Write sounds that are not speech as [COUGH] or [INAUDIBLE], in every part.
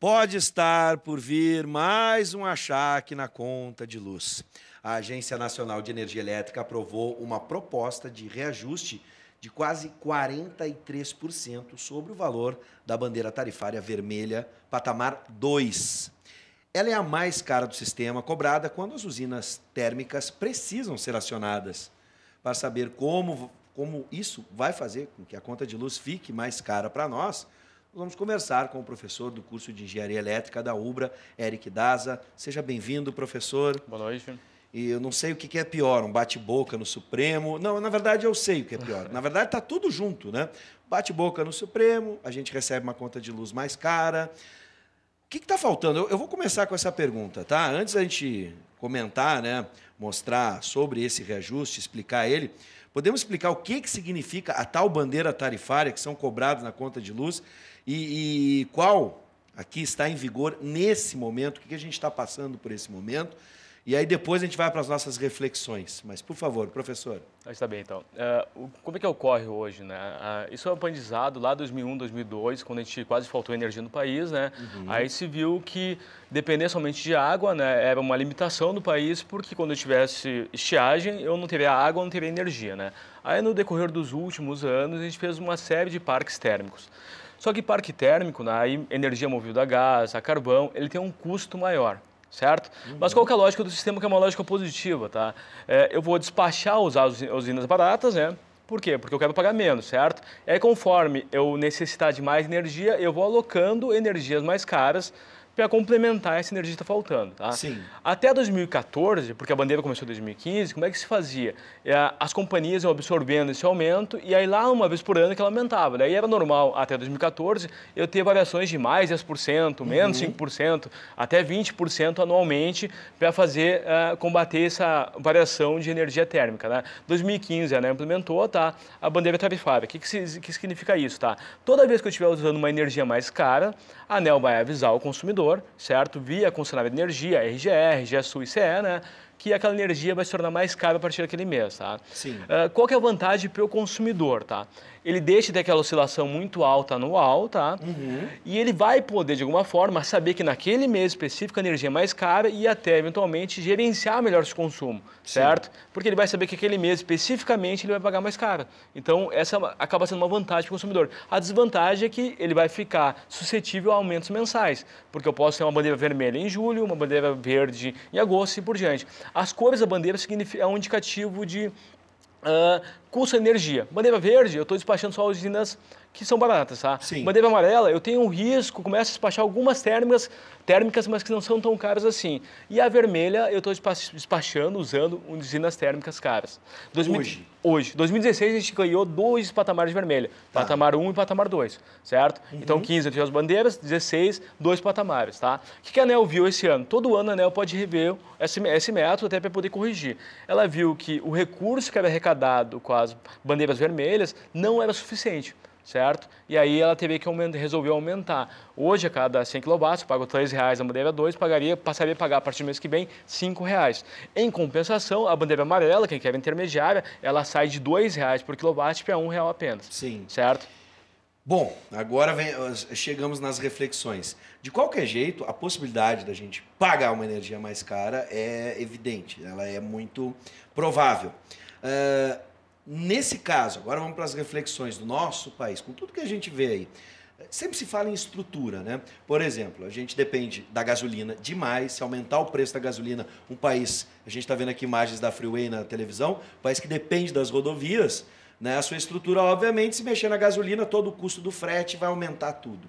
Pode estar por vir mais um achaque na conta de luz. A Agência Nacional de Energia Elétrica aprovou uma proposta de reajuste de quase 43% sobre o valor da bandeira tarifária vermelha, patamar 2. Ela é a mais cara do sistema, cobrada quando as usinas térmicas precisam ser acionadas. Para saber como, como isso vai fazer com que a conta de luz fique mais cara para nós, Vamos conversar com o professor do curso de Engenharia Elétrica da UBRA, Eric Daza. Seja bem-vindo, professor. Boa noite. E eu não sei o que é pior, um bate-boca no Supremo. Não, na verdade eu sei o que é pior. Na verdade está tudo junto, né? Bate-boca no Supremo, a gente recebe uma conta de luz mais cara. O que está faltando? Eu, eu vou começar com essa pergunta, tá? Antes da gente comentar, né? Mostrar sobre esse reajuste, explicar ele. Podemos explicar o que, que significa a tal bandeira tarifária que são cobrados na conta de luz e, e qual aqui está em vigor nesse momento, o que, que a gente está passando por esse momento e aí depois a gente vai para as nossas reflexões. Mas, por favor, professor. Está bem, então. É, como é que ocorre hoje, né? isso é um aprendizado lá 2001, 2002, quando a gente quase faltou energia no país, né? Uhum. Aí se viu que depender somente de água né, era uma limitação do país, porque quando eu tivesse estiagem, eu não teria água, não teria energia, né? Aí no decorrer dos últimos anos, a gente fez uma série de parques térmicos. Só que parque térmico, né, energia movida a gás, a carvão, ele tem um custo maior certo? Uhum. Mas qual é a lógica do sistema que é uma lógica positiva, tá? É, eu vou despachar usar os usinas baratas, né? Por quê? Porque eu quero pagar menos, certo? É conforme eu necessitar de mais energia, eu vou alocando energias mais caras para complementar essa energia que está faltando. Tá? Sim. Até 2014, porque a bandeira começou em 2015, como é que se fazia? É, as companhias iam absorvendo esse aumento e aí lá uma vez por ano que ela aumentava. Daí né? era normal, até 2014, eu ter variações de mais 10%, uhum. menos uhum. 5%, até 20% anualmente para fazer, uh, combater essa variação de energia térmica. Né? 2015 ela implementou tá? a bandeira é tarifária. O que, que, se, que significa isso? Tá? Toda vez que eu estiver usando uma energia mais cara, a ANEL vai avisar o consumidor consumidor, certo? Via concessionária de energia, RGR, RGE e CE, né? que aquela energia vai se tornar mais cara a partir daquele mês, tá? Sim. Uh, qual que é a vantagem para o consumidor, tá? Ele deixa ter aquela oscilação muito alta anual, tá? Uhum. E ele vai poder, de alguma forma, saber que naquele mês específico a energia é mais cara e até, eventualmente, gerenciar melhor esse consumo, Sim. certo? Porque ele vai saber que aquele mês, especificamente, ele vai pagar mais caro. Então, essa é acaba sendo uma vantagem para o consumidor. A desvantagem é que ele vai ficar suscetível a aumentos mensais, porque eu posso ter uma bandeira vermelha em julho, uma bandeira verde em agosto e por diante. As cores da bandeira é um indicativo de uh, custa energia. Bandeira verde, eu estou despachando só usinas que são baratas, tá? Sim. Bandeira amarela, eu tenho um risco, começo a despachar algumas térmicas, térmicas, mas que não são tão caras assim. E a vermelha, eu estou despachando, usando usinas térmicas caras. 2000, hoje? Hoje. 2016, a gente ganhou dois patamares de vermelha. Tá. Patamar 1 um e patamar 2, certo? Então, uhum. Então, 15 eu tive as bandeiras, 16, dois patamares, tá? O que a ANEL viu esse ano? Todo ano a ANEL pode rever esse, esse método até para poder corrigir. Ela viu que o recurso que era arrecadado com a as bandeiras vermelhas, não era suficiente certo? E aí ela teve que aumenta, resolveu aumentar. Hoje, a cada 100 kW, pago R$ reais a bandeira 2, pagaria, passaria a pagar a partir do mês que vem R$ reais. Em compensação, a bandeira amarela, que é a intermediária, ela sai de R$ reais por quilowatt para R$ real apenas. Sim. Certo? Bom, agora vem, ah, chegamos nas reflexões. De qualquer jeito, a possibilidade da gente pagar uma energia mais cara é evidente, ela é muito provável. Uh, Nesse caso, agora vamos para as reflexões do nosso país, com tudo que a gente vê aí. Sempre se fala em estrutura, né? Por exemplo, a gente depende da gasolina demais. Se aumentar o preço da gasolina, um país, a gente está vendo aqui imagens da Freeway na televisão, um país que depende das rodovias, né? a sua estrutura, obviamente, se mexer na gasolina, todo o custo do frete vai aumentar tudo.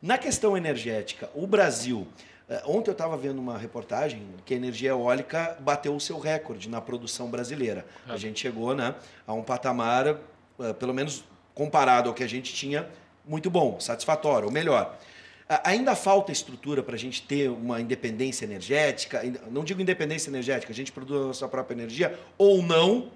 Na questão energética, o Brasil é, ontem eu estava vendo uma reportagem que a energia eólica bateu o seu recorde na produção brasileira. A é. gente chegou né, a um patamar, é, pelo menos comparado ao que a gente tinha, muito bom, satisfatório, ou melhor. Ainda falta estrutura para a gente ter uma independência energética, não digo independência energética, a gente produz a nossa própria energia ou não,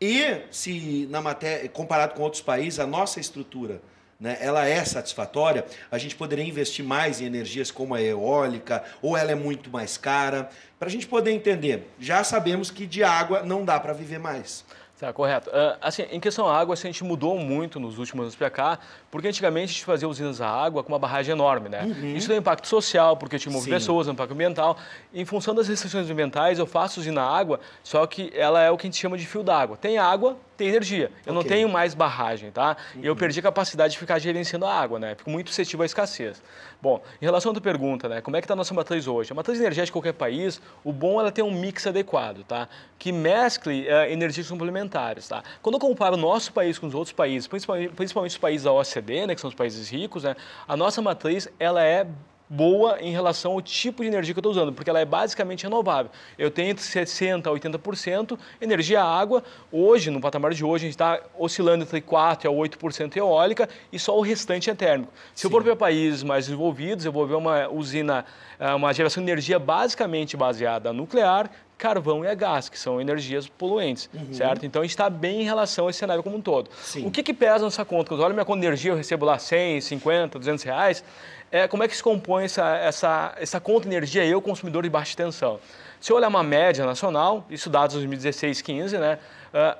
e se na matéria, comparado com outros países, a nossa estrutura né, ela é satisfatória, a gente poderia investir mais em energias como a eólica, ou ela é muito mais cara, para a gente poder entender. Já sabemos que de água não dá para viver mais. Tá, correto. Ah, assim, em questão à água, assim, a gente mudou muito nos últimos anos para cá, porque antigamente a gente fazia usinas à água com uma barragem enorme, né? Uhum. Isso tem impacto social, porque te move pessoas, impacto ambiental. Em função das restrições ambientais, eu faço usina à água, só que ela é o que a gente chama de fio d'água. Tem água, tem energia. Eu okay. não tenho mais barragem, tá? Uhum. E eu uhum. perdi a capacidade de ficar gerenciando a água, né? Fico muito suscetível à escassez. Bom, em relação à tua pergunta, né? Como é que está a nossa matriz hoje? A matriz energética de qualquer país, o bom é ela ter um mix adequado, tá? Que mescle uh, energias complementares, tá? Quando eu comparo o nosso país com os outros países, principalmente, principalmente os países da OCDE, né? Que são os países ricos, né? A nossa matriz, ela é boa em relação ao tipo de energia que eu estou usando, porque ela é basicamente renovável. Eu tenho entre 60% a 80% energia água. Hoje, no patamar de hoje, a gente está oscilando entre 4% a 8% eólica e só o restante é térmico. Se Sim. eu for para países mais desenvolvidos, eu vou ver uma usina, ah, uma geração de energia basicamente baseada nuclear, carvão e a gás, que são energias poluentes, uhum. certo? Então, a gente está bem em relação a esse cenário como um todo. Sim. O que, que pesa nessa conta? Quando eu olho minha conta de energia, eu recebo lá 100, 50, 200 reais. É, como é que se compõe essa, essa, essa conta de energia eu, consumidor de baixa tensão? Se eu olhar uma média nacional, isso dados 2016, 15, né? Uh,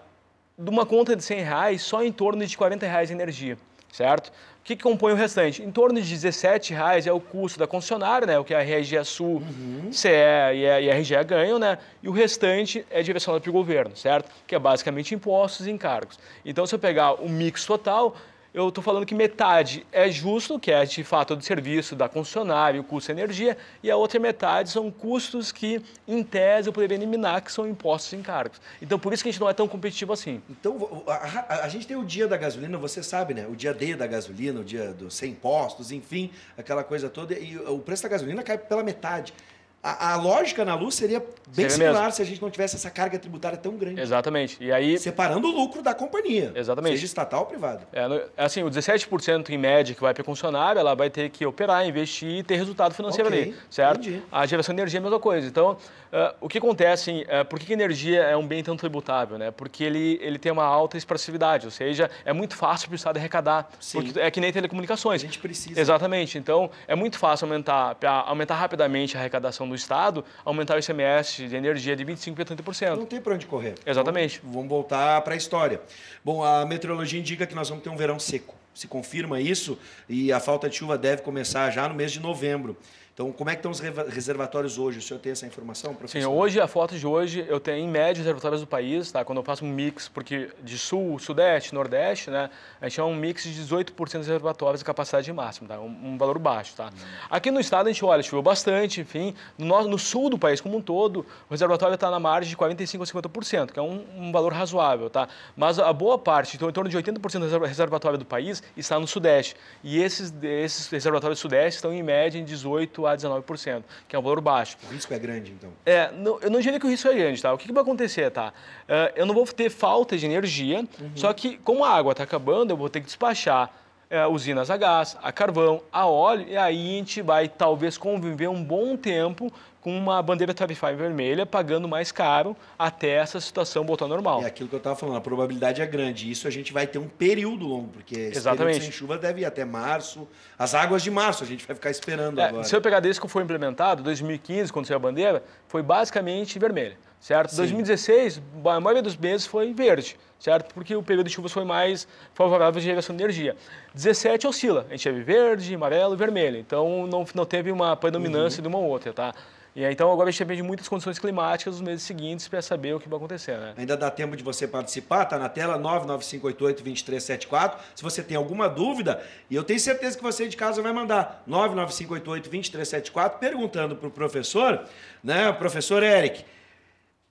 de uma conta de 100 reais, só em torno de 40 reais de energia, certo? que, que compõe o restante? Em torno de 17 reais é o custo da concessionária, né? O que a RGE Sul, uhum. CE e a RGE ganham, né? E o restante é direcionado para o governo, certo? Que é basicamente impostos e encargos. Então, se eu pegar o mix total, eu estou falando que metade é justo, que é de fato do serviço da concessionária, o custo de energia, e a outra metade são custos que, em tese, eu poderia eliminar, que são impostos e encargos. Então, por isso que a gente não é tão competitivo assim. Então, a, a, a gente tem o dia da gasolina, você sabe, né? O dia D da gasolina, o dia do, sem impostos, enfim, aquela coisa toda, e o preço da gasolina cai pela metade. A, a, lógica na luz seria bem seria similar mesmo. se a gente não tivesse essa carga tributária tão grande. Exatamente. E aí separando o lucro da companhia, Exatamente. seja estatal ou privado. É, assim, o 17% em média que vai para o concessionário, ela vai ter que operar, investir e ter resultado financeiro okay. ali, certo? Entendi. A geração de energia é a mesma coisa. Então, uh, o que acontece, uh, por que, que energia é um bem tão tributável, né? Porque ele, ele tem uma alta expressividade, ou seja, é muito fácil para o Estado arrecadar, Sim. porque é que nem telecomunicações. A gente precisa. Exatamente. Então, é muito fácil aumentar, aumentar rapidamente a arrecadação do Estado, aumentar o ICMS de energia de 25% para 30%. Não tem para onde correr. Exatamente. Então, vamos voltar para a história. Bom, a meteorologia indica que nós vamos ter um verão seco. Se confirma isso e a falta de chuva deve começar já no mês de novembro. Então, como é que estão os reservatórios hoje? O senhor tem essa informação, professor? Sim, hoje, a foto de hoje, eu tenho em média os reservatórios do país, tá? Quando eu faço um mix, porque de sul, sudeste, nordeste, né? A gente é um mix de 18% dos reservatórios de capacidade máxima, tá? Um, um valor baixo, tá? Uhum. Aqui no estado, a gente olha, choveu bastante, enfim. No, no, sul do país como um todo, o reservatório está na margem de 45% a 50%, que é um, um, valor razoável, tá? Mas a boa parte, então, em torno de 80% do reservatório do país está no sudeste. E esses, esses reservatórios do sudeste estão, em média, em 18% 19%, que é um valor baixo. O risco é grande, então? É, não, eu não diria que o risco é grande, tá? O que, que vai acontecer, tá? Uh, eu não vou ter falta de energia, uhum. só que como a água está acabando, eu vou ter que despachar é, usinas a gás, a carvão, a óleo, e aí a gente vai talvez conviver um bom tempo com uma bandeira tarifária vermelha, pagando mais caro até essa situação voltar ao normal. É aquilo que eu estava falando, a probabilidade é grande. Isso a gente vai ter um período longo, porque Exatamente. sem chuva deve ir até março. As águas de março, a gente vai ficar esperando é, agora. Se eu pegar desde que foi implementado, 2015, quando saiu a bandeira, foi basicamente vermelha certo? Sim. 2016, a maioria dos meses foi verde, certo? Porque o período de chuvas foi mais favorável à geração de energia. 17 oscila, a gente teve verde, amarelo e vermelho, então não, não teve uma predominância uhum. de uma ou outra, tá? E então agora a gente depende de muitas condições climáticas nos meses seguintes para saber o que vai acontecer, né? Ainda dá tempo de você participar, tá na tela 995882374. Se você tem alguma dúvida, e eu tenho certeza que você de casa vai mandar 995882374 perguntando para o professor, né? O professor Eric,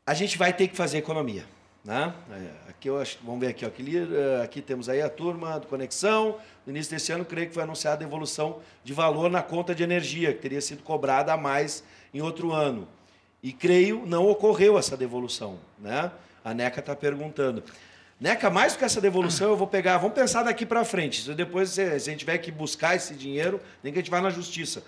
a gente vai ter que fazer economia. Né? É, aqui eu acho, vamos ver aqui, ó, aqui, é, aqui temos aí a turma do Conexão. No início desse ano, creio que foi anunciada a evolução de valor na conta de energia, que teria sido cobrada a mais em outro ano. E creio não ocorreu essa devolução. Né? A NECA está perguntando. NECA, mais do que essa devolução, eu vou pegar, vamos pensar daqui para frente. Depois, se a gente tiver que buscar esse dinheiro, nem que a gente vá na justiça.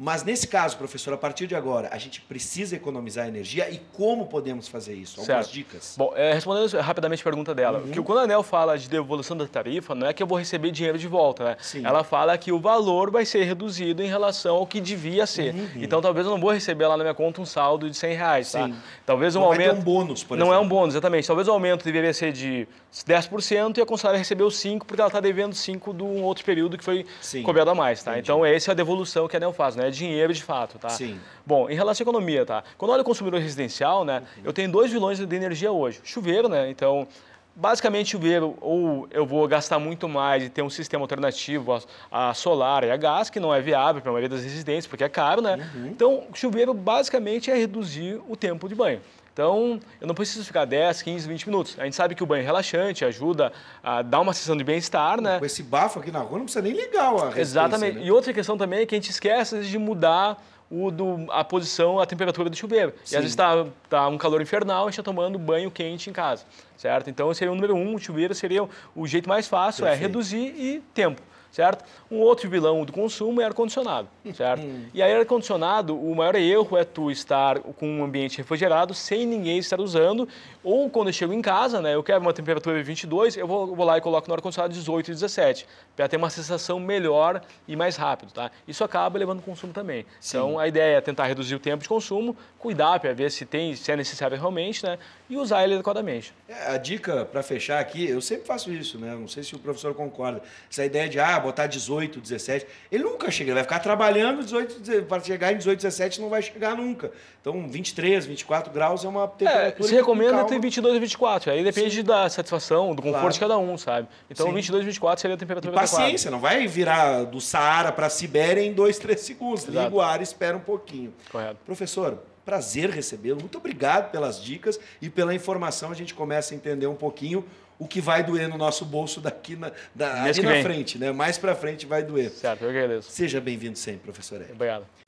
Mas nesse caso, professor, a partir de agora, a gente precisa economizar energia e como podemos fazer isso? Algumas certo. dicas. Bom, é, respondendo rapidamente a pergunta dela, uhum. que quando a ANEL fala de devolução da tarifa, não é que eu vou receber dinheiro de volta, né? Sim. Ela fala que o valor vai ser reduzido em relação ao que devia ser. Uhum. Então, talvez eu não vou receber lá na minha conta um saldo de 100 reais, tá? Sim. Talvez um não aumento... Não é um bônus, por não exemplo. Não é um bônus, exatamente. Talvez o aumento deveria ser de 10% e a concessionária recebeu 5% porque ela está devendo 5% de um outro período que foi Sim. cobrado a mais, tá? Entendi. Então, essa é a devolução que a ANEL faz, né? é dinheiro de fato, tá? Sim. Bom, em relação à economia, tá? Quando eu olho o consumidor residencial, né, uhum. eu tenho dois vilões de energia hoje. Chuveiro, né? Então, basicamente chuveiro, ou eu vou gastar muito mais e ter um sistema alternativo a, a solar e a gás, que não é viável para a maioria das residências, porque é caro, né? Uhum. Então, chuveiro basicamente é reduzir o tempo de banho. Então, eu não preciso ficar 10, 15, 20 minutos. A gente sabe que o banho é relaxante, ajuda a dar uma sensação de bem-estar, né? Com esse bafo aqui na rua, não precisa nem ligar a Exatamente. Né? E outra questão também é que a gente esquece de mudar o do, a posição, a temperatura do chuveiro. Sim. E às vezes está tá um calor infernal, a gente está tomando banho quente em casa, certo? Então, seria o número um, o chuveiro seria o, jeito mais fácil, é Perfeito. é reduzir e tempo certo? Um outro vilão do consumo é ar-condicionado, [LAUGHS] certo? Hum. e aí, ar-condicionado, o maior erro é tu estar com um ambiente refrigerado sem ninguém estar usando, ou quando eu chego em casa, né, eu quero uma temperatura de 22, eu vou, vou lá e coloco no ar-condicionado 18 e 17, para ter uma sensação melhor e mais rápido, tá? Isso acaba levando o consumo também. Então, Sim. Então, a ideia é tentar reduzir o tempo de consumo, cuidar para ver se tem, se é necessário realmente, né? e usar ele adequadamente. É, a dica para fechar aqui, eu sempre faço isso, né? Não sei se o professor concorda. Essa ideia de ah, botar 18, 17, ele nunca chega, ele vai ficar trabalhando 18, para chegar em 18, 17 não vai chegar nunca. Então, 23, 24 graus é uma é, temperatura. É, se recomenda entre 22 e 24, aí depende Sim. da satisfação, do conforto claro. de cada um, sabe? Então, Sim. 22 e 24 seria a temperatura e paciência, adequada. não vai virar do Saara para a Sibéria em 2, 3 segundos. Exato. Liga o ar, espera um pouquinho. Correto. Professor, Prazer recebê-lo. Muito obrigado pelas dicas e pela informação. A gente começa a entender um pouquinho o que vai doer no nosso bolso daqui na, da, na frente, né? Mais para frente vai doer. Certo, eu agradeço. Seja bem-vindo sempre, professor Eric. Obrigado.